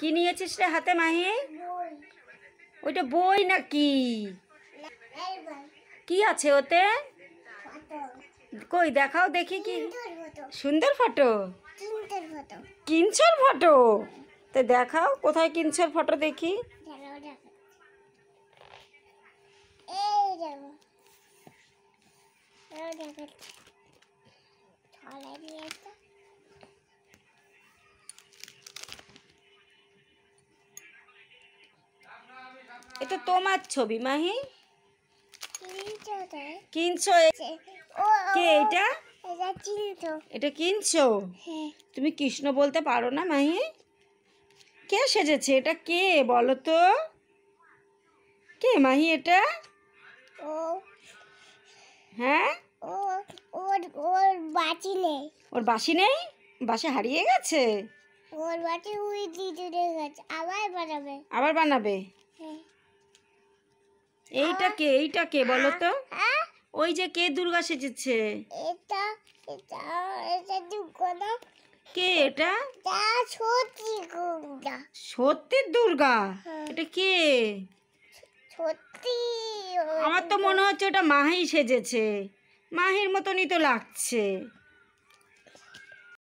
কি নিয়েছিস রে হাতে মাহি ওইটা বই নাকি কি আছে ওতে কই দেখাও দেখি কি সুন্দর ফটো কিনছর ফটো তো দেখাও কোথায় কিনছর ফটো দেখি এই এটা তোমার ছবি মাহি কিনছো কে এটা এটা কিনছো হ্যাঁ। তুমি কৃষ্ণ বলতে পারো না মাহি কে সেজেছে এটা কে বলো তো কে মাহি এটা হ্যাঁ ওর ওর বাসি নেই ওর বাসি নেই বাসে হারিয়ে গেছে ওর বাসি উই গেছে আবার বানাবে আবার বানাবে এইটা কে এইটা কে বলো তো ওই যে কে দুর্গা সেজেছে এটা কে এটা সত্যি দুর্গা সত্যি দুর্গা হ্যাঁ। এটা কে সত্যি আমার তো মনে হচ্ছে ওটা মাহি সেজেছে মাহির মতনই তো লাগছে